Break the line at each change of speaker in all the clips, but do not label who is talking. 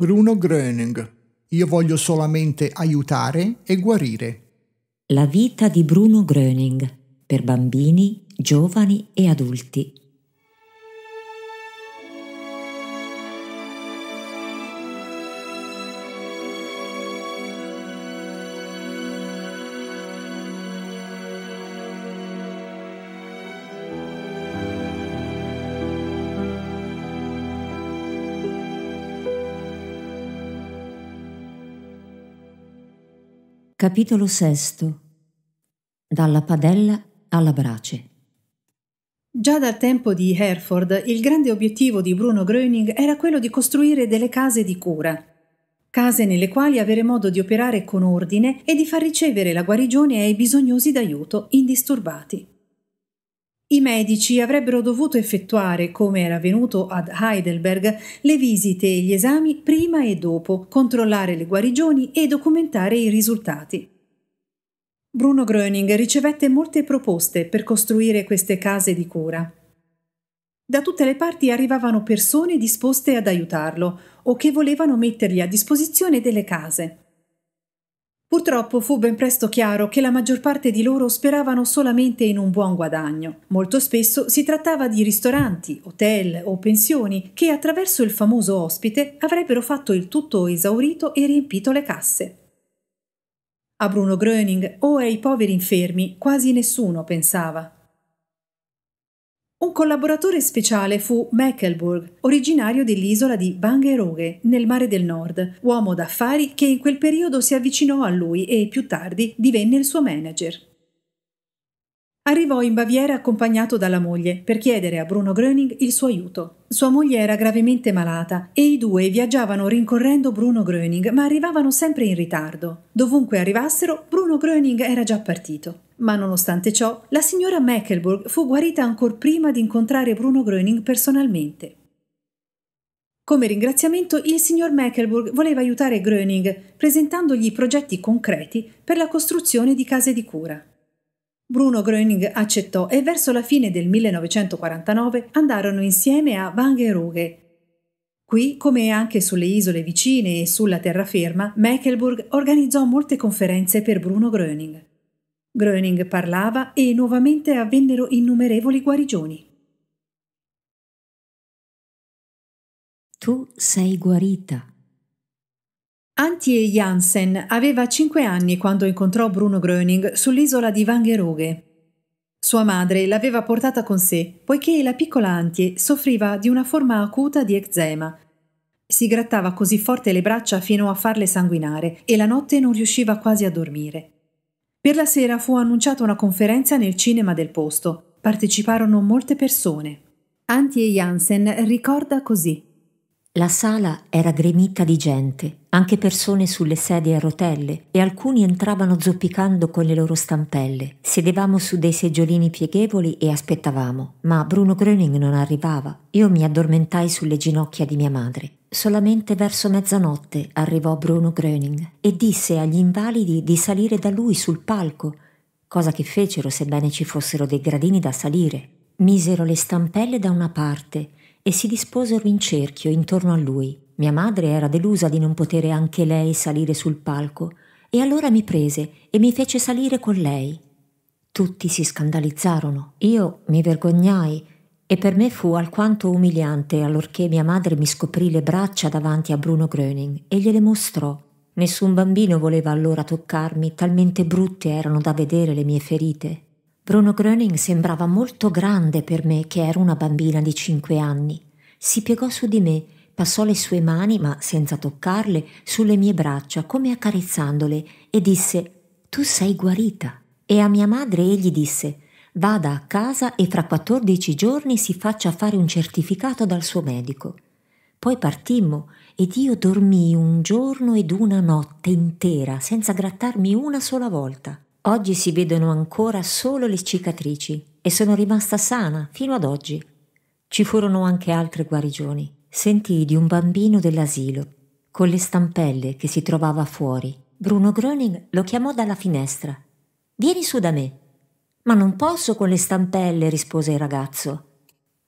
Bruno Gröning. Io voglio solamente aiutare e guarire. La vita di Bruno Gröning per bambini, giovani e adulti. Capitolo VI Dalla padella alla brace
Già dal tempo di Hereford il grande obiettivo di Bruno Gröning era quello di costruire delle case di cura, case nelle quali avere modo di operare con ordine e di far ricevere la guarigione ai bisognosi d'aiuto indisturbati. I medici avrebbero dovuto effettuare, come era avvenuto ad Heidelberg, le visite e gli esami prima e dopo, controllare le guarigioni e documentare i risultati. Bruno Gröning ricevette molte proposte per costruire queste case di cura. Da tutte le parti arrivavano persone disposte ad aiutarlo o che volevano mettergli a disposizione delle case. Purtroppo fu ben presto chiaro che la maggior parte di loro speravano solamente in un buon guadagno. Molto spesso si trattava di ristoranti, hotel o pensioni che attraverso il famoso ospite avrebbero fatto il tutto esaurito e riempito le casse. A Bruno Gröning o ai poveri infermi quasi nessuno pensava. Un collaboratore speciale fu Meckelburg, originario dell'isola di Bangeroghe, nel mare del nord, uomo d'affari che in quel periodo si avvicinò a lui e più tardi divenne il suo manager. Arrivò in Baviera accompagnato dalla moglie per chiedere a Bruno Gröning il suo aiuto. Sua moglie era gravemente malata e i due viaggiavano rincorrendo Bruno Gröning, ma arrivavano sempre in ritardo. Dovunque arrivassero, Bruno Gröning era già partito. Ma nonostante ciò, la signora Meckelburg fu guarita ancor prima di incontrare Bruno Gröning personalmente. Come ringraziamento, il signor Meckelburg voleva aiutare Gröning presentandogli progetti concreti per la costruzione di case di cura. Bruno Gröning accettò e verso la fine del 1949 andarono insieme a Wangerooge. Qui, come anche sulle isole vicine e sulla terraferma, Mecklenburg organizzò molte conferenze per Bruno Gröning. Gröning parlava e nuovamente avvennero innumerevoli guarigioni. Tu sei guarita Antje Jansen aveva 5 anni quando incontrò Bruno Gröning sull'isola di Vangeroghe. Sua madre l'aveva portata con sé poiché la piccola Antje soffriva di una forma acuta di eczema. Si grattava così forte le braccia fino a farle sanguinare e la notte non riusciva quasi a dormire. Per la sera fu annunciata una conferenza nel cinema del posto. Parteciparono molte persone. Antje Jansen ricorda così. La sala
era gremita di gente anche persone sulle sedie a rotelle e alcuni entravano zoppicando con le loro stampelle. Sedevamo su dei seggiolini pieghevoli e aspettavamo, ma Bruno Gröning non arrivava. Io mi addormentai sulle ginocchia di mia madre. Solamente verso mezzanotte arrivò Bruno Gröning e disse agli invalidi di salire da lui sul palco, cosa che fecero sebbene ci fossero dei gradini da salire. Misero le stampelle da una parte e si disposero in cerchio intorno a lui. Mia madre era delusa di non poter anche lei salire sul palco e allora mi prese e mi fece salire con lei. Tutti si scandalizzarono, io mi vergognai e per me fu alquanto umiliante allorché mia madre mi scoprì le braccia davanti a Bruno Gröning e gliele mostrò. Nessun bambino voleva allora toccarmi, talmente brutte erano da vedere le mie ferite. Bruno Gröning sembrava molto grande per me che ero una bambina di cinque anni. Si piegò su di me Passò le sue mani, ma senza toccarle, sulle mie braccia, come accarezzandole, e disse Tu sei guarita. E a mia madre egli disse Vada a casa e fra 14 giorni si faccia fare un certificato dal suo medico. Poi partimmo ed io dormii un giorno ed una notte intera senza grattarmi una sola volta. Oggi si vedono ancora solo le cicatrici e sono rimasta sana fino ad oggi. Ci furono anche altre guarigioni sentii di un bambino dell'asilo, con le stampelle che si trovava fuori. Bruno Gröning lo chiamò dalla finestra. Vieni su da me. Ma non posso con le stampelle, rispose il ragazzo.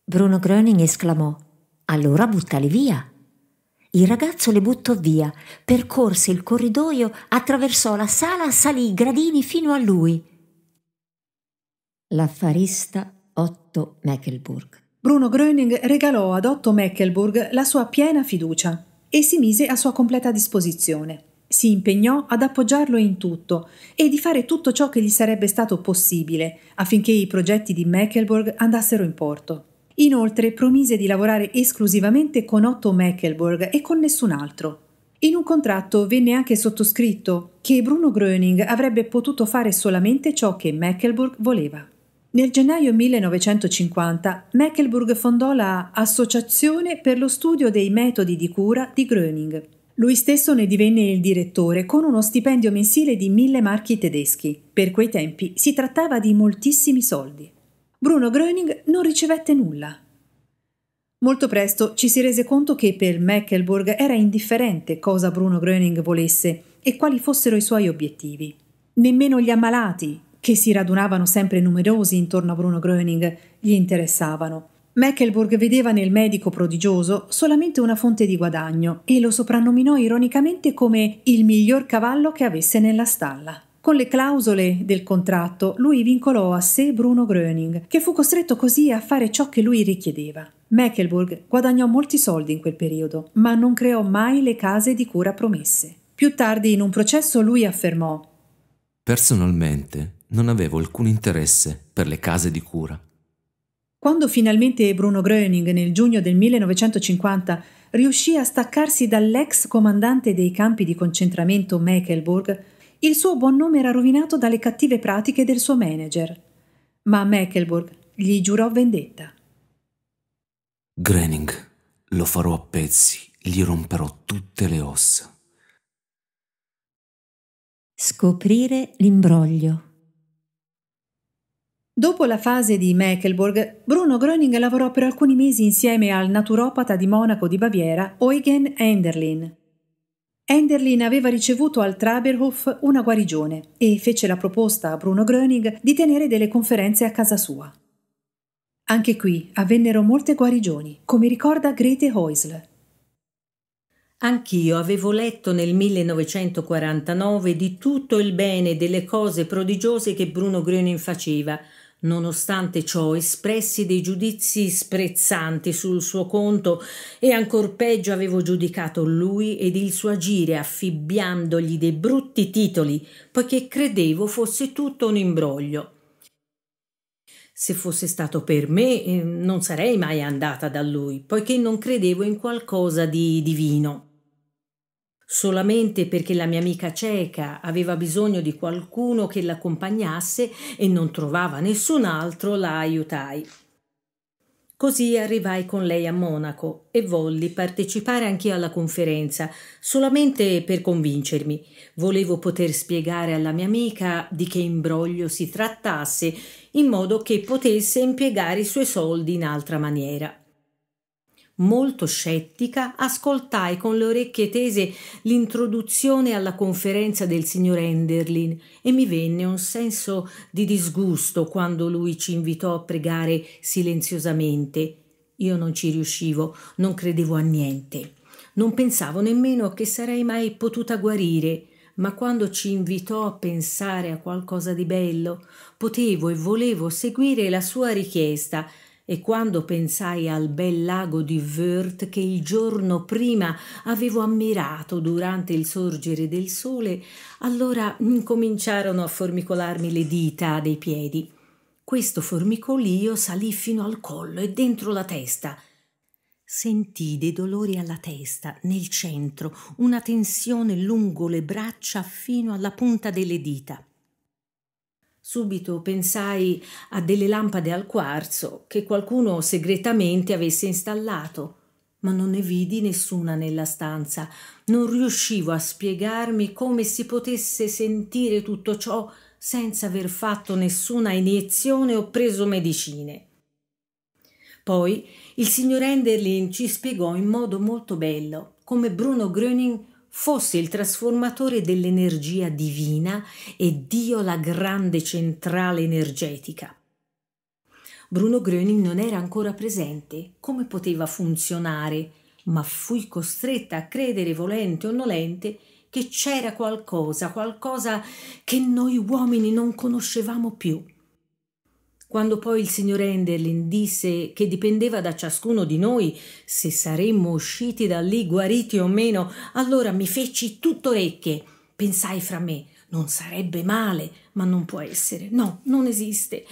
Bruno Gröning esclamò. Allora buttali via. Il ragazzo le buttò via, percorse il corridoio, attraversò la sala, salì i gradini fino a lui. L'affarista Otto Mecklenburg.
Bruno Gröning regalò ad Otto Meckelburg la sua piena fiducia e si mise a sua completa disposizione. Si impegnò ad appoggiarlo in tutto e di fare tutto ciò che gli sarebbe stato possibile affinché i progetti di Meckelburg andassero in porto. Inoltre promise di lavorare esclusivamente con Otto Meckelburg e con nessun altro. In un contratto venne anche sottoscritto che Bruno Gröning avrebbe potuto fare solamente ciò che Meckelburg voleva. Nel gennaio 1950 Meckelburg fondò la Associazione per lo studio dei metodi di cura di Gröning. Lui stesso ne divenne il direttore con uno stipendio mensile di mille marchi tedeschi. Per quei tempi si trattava di moltissimi soldi. Bruno Gröning non ricevette nulla. Molto presto ci si rese conto che per Meckelburg era indifferente cosa Bruno Gröning volesse e quali fossero i suoi obiettivi. Nemmeno gli ammalati, che si radunavano sempre numerosi intorno a Bruno Gröning, gli interessavano. Meckelburg vedeva nel medico prodigioso solamente una fonte di guadagno e lo soprannominò ironicamente come il miglior cavallo che avesse nella stalla. Con le clausole del contratto lui vincolò a sé Bruno Gröning, che fu costretto così a fare ciò che lui richiedeva. Meckelburg guadagnò molti soldi in quel periodo, ma non creò mai le case di cura promesse. Più tardi in un processo lui affermò
Personalmente non avevo alcun interesse per le case di cura.
Quando finalmente Bruno Gröning nel giugno del 1950 riuscì a staccarsi dall'ex comandante dei campi di concentramento Mecklenburg, il suo buon nome era rovinato dalle cattive pratiche del suo manager. Ma Mecklenburg gli giurò vendetta.
Gröning, lo farò a pezzi, gli romperò
tutte le ossa.
Scoprire l'imbroglio. Dopo la fase di Mecklenburg, Bruno Gröning lavorò per alcuni mesi insieme al naturopata di Monaco di Baviera Eugen Enderlin. Enderlin aveva ricevuto al Traberhof una guarigione e fece la proposta a Bruno Gröning di tenere delle conferenze a casa sua. Anche qui avvennero molte guarigioni, come ricorda Grete Heusle.
Anch'io avevo letto nel 1949 di tutto il bene delle cose prodigiose che Bruno Gröning faceva, Nonostante ciò espressi dei giudizi sprezzanti sul suo conto e ancor peggio avevo giudicato lui ed il suo agire affibbiandogli dei brutti titoli, poiché credevo fosse tutto un imbroglio. Se fosse stato per me eh, non sarei mai andata da lui, poiché non credevo in qualcosa di divino solamente perché la mia amica cieca aveva bisogno di qualcuno che l'accompagnasse e non trovava nessun altro, la aiutai. Così arrivai con lei a Monaco e volli partecipare anch'io alla conferenza, solamente per convincermi. Volevo poter spiegare alla mia amica di che imbroglio si trattasse, in modo che potesse impiegare i suoi soldi in altra maniera molto scettica, ascoltai con le orecchie tese l'introduzione alla conferenza del signor Enderlin e mi venne un senso di disgusto quando lui ci invitò a pregare silenziosamente. Io non ci riuscivo, non credevo a niente. Non pensavo nemmeno che sarei mai potuta guarire, ma quando ci invitò a pensare a qualcosa di bello, potevo e volevo seguire la sua richiesta, e quando pensai al bel lago di Wörth che il giorno prima avevo ammirato durante il sorgere del sole, allora cominciarono a formicolarmi le dita dei piedi. Questo formicolio salì fino al collo e dentro la testa. Sentì dei dolori alla testa, nel centro, una tensione lungo le braccia fino alla punta delle dita. Subito pensai a delle lampade al quarzo che qualcuno segretamente avesse installato, ma non ne vidi nessuna nella stanza. Non riuscivo a spiegarmi come si potesse sentire tutto ciò senza aver fatto nessuna iniezione o preso medicine. Poi il signor Enderlin ci spiegò in modo molto bello come Bruno Gröning fosse il trasformatore dell'energia divina e Dio la grande centrale energetica. Bruno Gröning non era ancora presente, come poteva funzionare, ma fui costretta a credere, volente o nolente, che c'era qualcosa, qualcosa che noi uomini non conoscevamo più quando poi il signor Enderlin disse che dipendeva da ciascuno di noi se saremmo usciti da lì guariti o meno, allora mi feci tutto orecchie. Pensai fra me, non sarebbe male, ma non può essere. No, non esiste.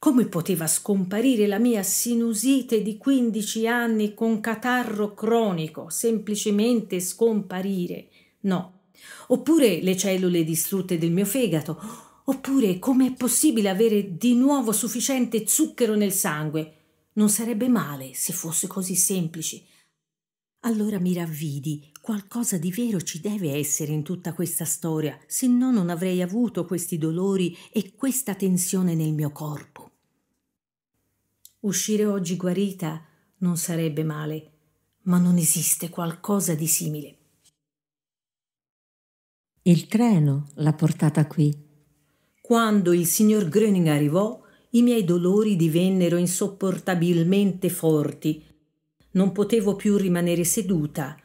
Come poteva scomparire la mia sinusite di 15 anni con catarro cronico? Semplicemente scomparire. No. Oppure le cellule distrutte del mio fegato, Oppure come è possibile avere di nuovo sufficiente zucchero nel sangue? Non sarebbe male se fosse così semplice. Allora mi ravvidi, qualcosa di vero ci deve essere in tutta questa storia, se no non avrei avuto questi dolori e questa tensione nel mio corpo. Uscire oggi guarita non sarebbe male, ma non esiste qualcosa di simile.
Il treno l'ha portata qui
quando il signor Gröning arrivò, i miei dolori divennero insopportabilmente forti. Non potevo più rimanere seduta.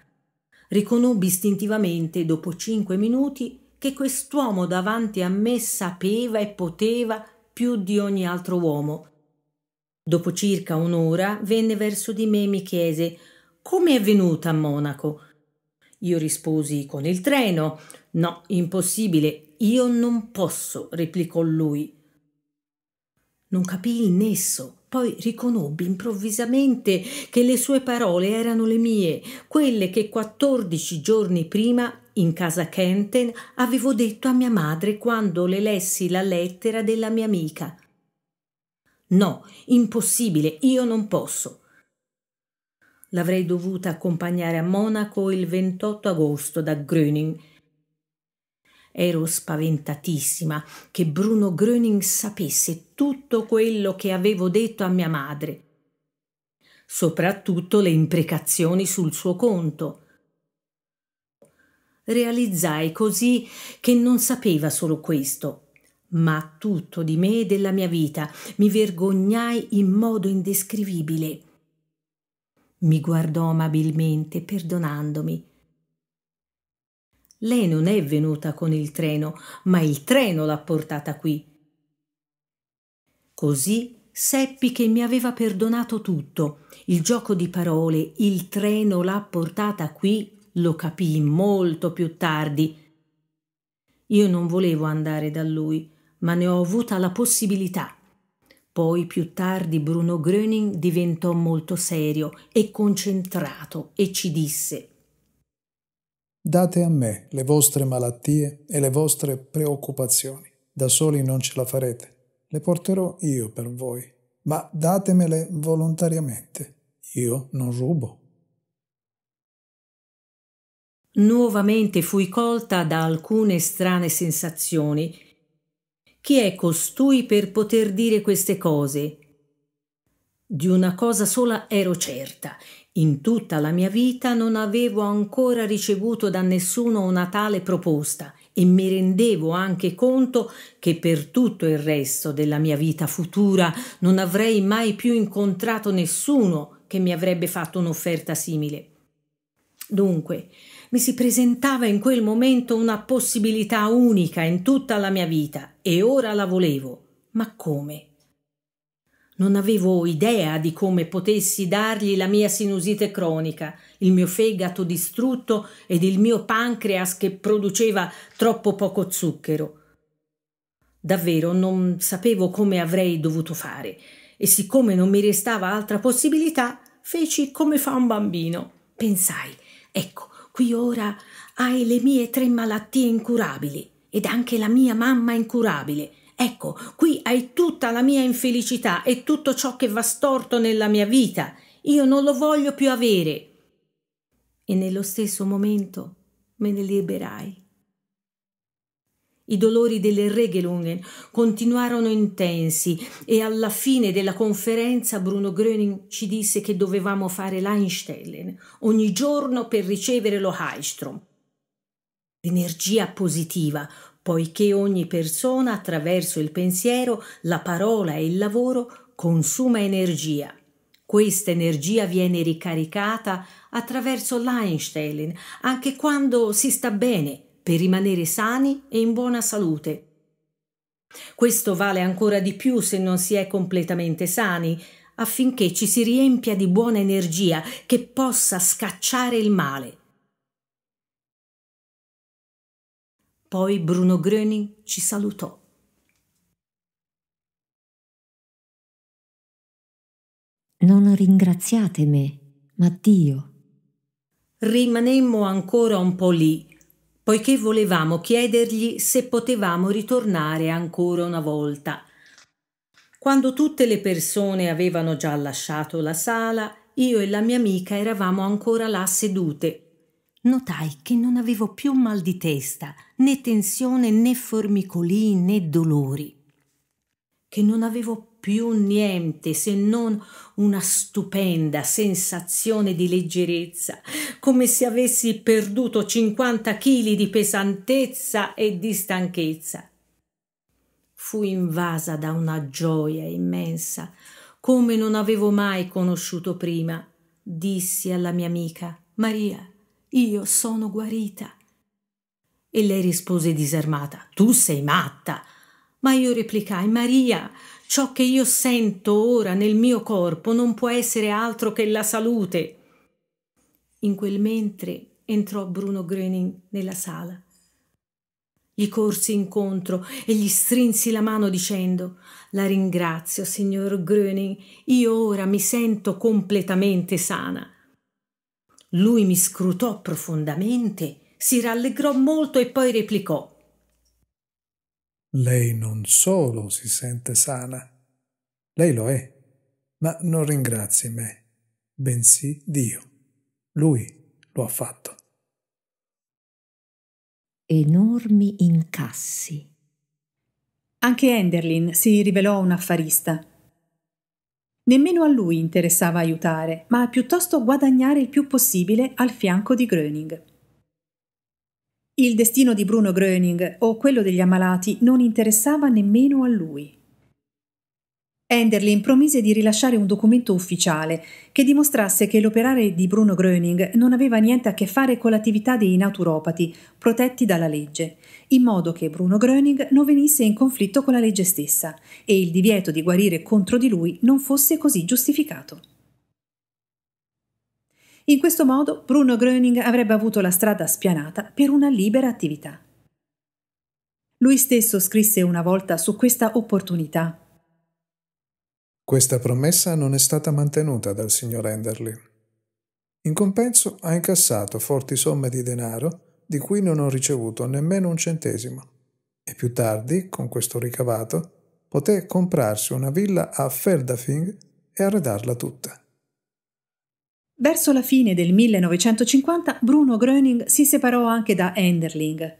Riconobbi istintivamente, dopo cinque minuti, che quest'uomo davanti a me sapeva e poteva più di ogni altro uomo. Dopo circa un'ora venne verso di me e mi chiese come è venuta a Monaco. Io risposi con il treno. No, impossibile, io non posso, replicò lui. Non capii il nesso. Poi riconobbi improvvisamente che le sue parole erano le mie, quelle che quattordici giorni prima, in casa Kenten, avevo detto a mia madre quando le lessi la lettera della mia amica. No, impossibile, io non posso. L'avrei dovuta accompagnare a Monaco il 28 agosto da Gröning Ero spaventatissima che Bruno Gröning sapesse tutto quello che avevo detto a mia madre, soprattutto le imprecazioni sul suo conto. Realizzai così che non sapeva solo questo, ma tutto di me e della mia vita. Mi vergognai in modo indescrivibile. Mi guardò amabilmente, perdonandomi, lei non è venuta con il treno, ma il treno l'ha portata qui. Così seppi che mi aveva perdonato tutto. Il gioco di parole, il treno l'ha portata qui, lo capii molto più tardi. Io non volevo andare da lui, ma ne ho avuta la possibilità. Poi più tardi Bruno Gröning diventò molto serio e concentrato e ci disse
Date a me le vostre malattie e le vostre preoccupazioni. Da soli non ce la farete. Le porterò io per voi, ma datemele volontariamente. Io non rubo.
Nuovamente fui colta da alcune strane sensazioni. Chi è costui per poter dire queste cose? Di una cosa sola ero certa, in tutta la mia vita non avevo ancora ricevuto da nessuno una tale proposta e mi rendevo anche conto che per tutto il resto della mia vita futura non avrei mai più incontrato nessuno che mi avrebbe fatto un'offerta simile. Dunque, mi si presentava in quel momento una possibilità unica in tutta la mia vita e ora la volevo. Ma come? Non avevo idea di come potessi dargli la mia sinusite cronica, il mio fegato distrutto ed il mio pancreas che produceva troppo poco zucchero. Davvero non sapevo come avrei dovuto fare e siccome non mi restava altra possibilità, feci come fa un bambino. Pensai, ecco, qui ora hai le mie tre malattie incurabili ed anche la mia mamma incurabile Ecco, qui hai tutta la mia infelicità e tutto ciò che va storto nella mia vita. Io non lo voglio più avere. E nello stesso momento me ne liberai. I dolori delle Regelungen continuarono intensi e alla fine della conferenza Bruno Gröning ci disse che dovevamo fare l'Einstellen ogni giorno per ricevere lo Heilstrom. L'energia positiva poiché ogni persona attraverso il pensiero, la parola e il lavoro consuma energia. Questa energia viene ricaricata attraverso l'Einstein anche quando si sta bene per rimanere sani e in buona salute. Questo vale ancora di più se non si è completamente sani, affinché ci si riempia di buona energia che possa scacciare il male. Poi Bruno Gröning ci salutò.
Non ringraziate me, ma Dio.
Rimanemmo ancora un po' lì, poiché volevamo chiedergli se potevamo ritornare ancora una volta. Quando tutte le persone avevano già lasciato la sala, io e la mia amica eravamo ancora là sedute. Notai che non avevo più mal di testa né tensione né formicoli né dolori, che non avevo più niente se non una stupenda sensazione di leggerezza, come se avessi perduto 50 chili di pesantezza e di stanchezza. Fui invasa da una gioia immensa, come non avevo mai conosciuto prima. Dissi alla mia amica Maria, io sono guarita. E lei rispose disarmata: Tu sei matta. Ma io replicai: Maria, ciò che io sento ora nel mio corpo non può essere altro che la salute. In quel mentre entrò Bruno Gröning nella sala. Gli corsi incontro e gli strinsi la mano dicendo La ringrazio, signor Gröning, io ora mi sento completamente sana. Lui mi scrutò profondamente si rallegrò molto e poi replicò.
Lei non solo si sente sana, lei lo è, ma non ringrazi me, bensì Dio. Lui lo ha fatto.
Enormi incassi.
Anche Enderlin si rivelò un affarista. Nemmeno a lui interessava aiutare, ma piuttosto guadagnare il più possibile al fianco di Gröning. Il destino di Bruno Gröning o quello degli ammalati non interessava nemmeno a lui. Enderlin promise di rilasciare un documento ufficiale che dimostrasse che l'operare di Bruno Gröning non aveva niente a che fare con l'attività dei naturopati protetti dalla legge, in modo che Bruno Gröning non venisse in conflitto con la legge stessa e il divieto di guarire contro di lui non fosse così giustificato. In questo modo Bruno Gröning avrebbe avuto la strada spianata per una libera attività. Lui stesso scrisse una volta su questa opportunità.
Questa promessa non è stata mantenuta dal signor Enderley. In compenso ha incassato forti somme di denaro di cui non ho ricevuto nemmeno un centesimo e più tardi, con questo ricavato, poté comprarsi una villa a Feldafing e arredarla tutta.
Verso la fine del 1950 Bruno Gröning si separò anche da Enderling.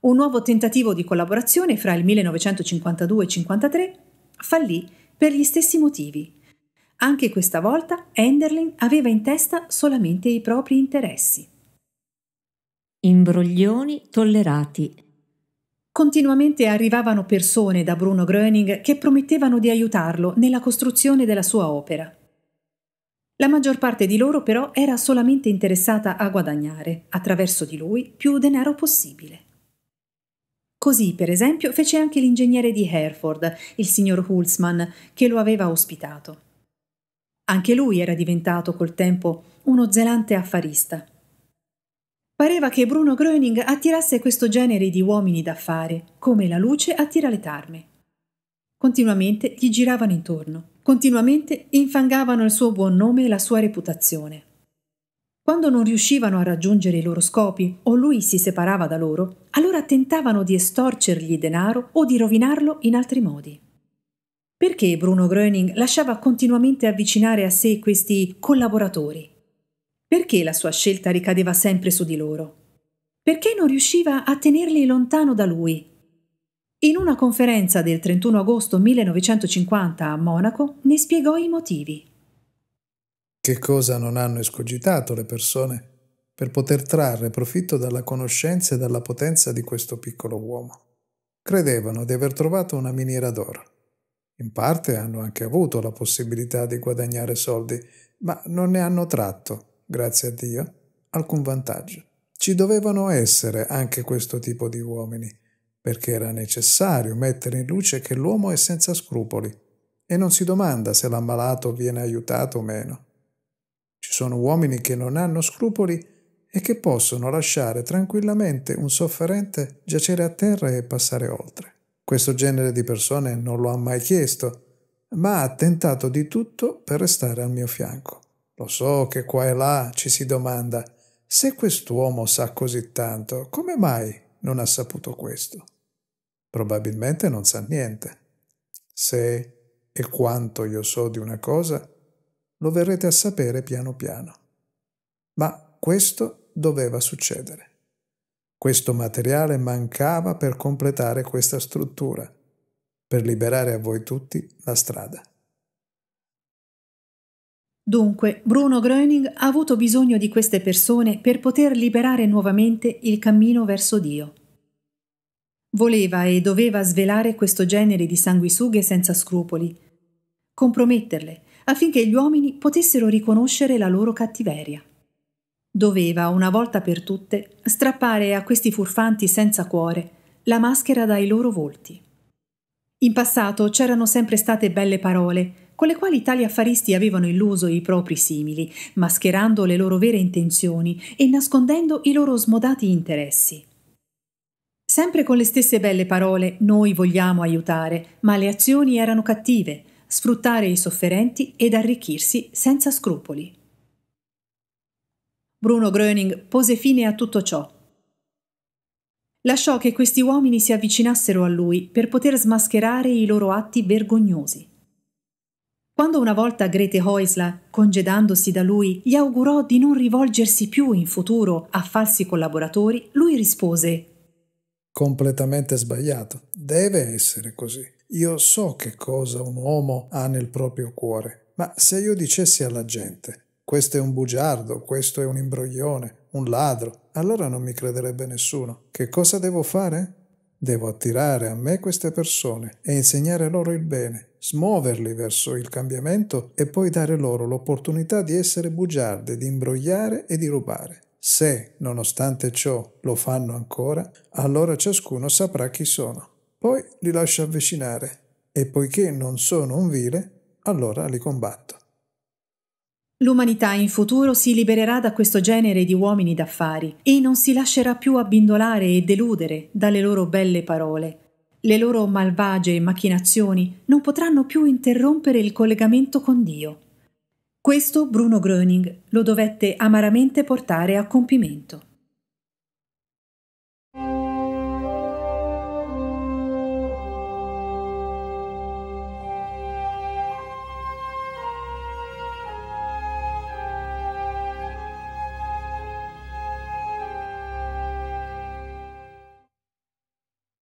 Un nuovo tentativo di collaborazione fra il 1952 e il 1953 fallì per gli stessi motivi. Anche questa volta Enderling aveva in testa solamente i propri interessi. Imbroglioni tollerati. Continuamente arrivavano persone da Bruno Gröning che promettevano di aiutarlo nella costruzione della sua opera. La maggior parte di loro però era solamente interessata a guadagnare, attraverso di lui, più denaro possibile. Così, per esempio, fece anche l'ingegnere di Hereford, il signor Hulsman, che lo aveva ospitato. Anche lui era diventato col tempo uno zelante affarista. Pareva che Bruno Gröning attirasse questo genere di uomini d'affari, come la luce attira le tarme. Continuamente gli giravano intorno continuamente infangavano il suo buon nome e la sua reputazione. Quando non riuscivano a raggiungere i loro scopi o lui si separava da loro, allora tentavano di estorcergli denaro o di rovinarlo in altri modi. Perché Bruno Gröning lasciava continuamente avvicinare a sé questi collaboratori? Perché la sua scelta ricadeva sempre su di loro? Perché non riusciva a tenerli lontano da lui in una conferenza del 31 agosto 1950 a Monaco ne spiegò i motivi.
Che cosa non hanno escogitato le persone per poter trarre profitto dalla conoscenza e dalla potenza di questo piccolo uomo? Credevano di aver trovato una miniera d'oro. In parte hanno anche avuto la possibilità di guadagnare soldi, ma non ne hanno tratto, grazie a Dio, alcun vantaggio. Ci dovevano essere anche questo tipo di uomini perché era necessario mettere in luce che l'uomo è senza scrupoli e non si domanda se l'ammalato viene aiutato o meno. Ci sono uomini che non hanno scrupoli e che possono lasciare tranquillamente un sofferente giacere a terra e passare oltre. Questo genere di persone non lo ha mai chiesto, ma ha tentato di tutto per restare al mio fianco. Lo so che qua e là ci si domanda se quest'uomo sa così tanto, come mai non ha saputo questo? probabilmente non sa niente. Se e quanto io so di una cosa, lo verrete a sapere piano piano. Ma questo doveva succedere. Questo materiale mancava per completare questa struttura, per liberare a voi tutti la strada.
Dunque, Bruno Gröning ha avuto bisogno di queste persone per poter liberare nuovamente il cammino verso Dio. Voleva e doveva svelare questo genere di sanguisughe senza scrupoli, comprometterle affinché gli uomini potessero riconoscere la loro cattiveria. Doveva, una volta per tutte, strappare a questi furfanti senza cuore la maschera dai loro volti. In passato c'erano sempre state belle parole, con le quali tali affaristi avevano illuso i propri simili, mascherando le loro vere intenzioni e nascondendo i loro smodati interessi. Sempre con le stesse belle parole noi vogliamo aiutare, ma le azioni erano cattive, sfruttare i sofferenti ed arricchirsi senza scrupoli. Bruno Gröning pose fine a tutto ciò. Lasciò che questi uomini si avvicinassero a lui per poter smascherare i loro atti vergognosi. Quando una volta Grete Heusla, congedandosi da lui, gli augurò di non rivolgersi più in futuro a falsi
collaboratori, lui rispose completamente sbagliato. Deve essere così. Io so che cosa un uomo ha nel proprio cuore, ma se io dicessi alla gente questo è un bugiardo, questo è un imbroglione, un ladro, allora non mi crederebbe nessuno. Che cosa devo fare? Devo attirare a me queste persone e insegnare loro il bene, smuoverli verso il cambiamento e poi dare loro l'opportunità di essere bugiarde, di imbrogliare e di rubare. Se, nonostante ciò, lo fanno ancora, allora ciascuno saprà chi sono. Poi li lascio avvicinare e poiché non sono un vile, allora li combatto.
L'umanità in futuro si libererà da questo genere di uomini d'affari e non si lascerà più abbindolare e deludere dalle loro belle parole. Le loro malvagie macchinazioni non potranno più interrompere il collegamento con Dio. Questo Bruno Gröning lo dovette amaramente portare a compimento.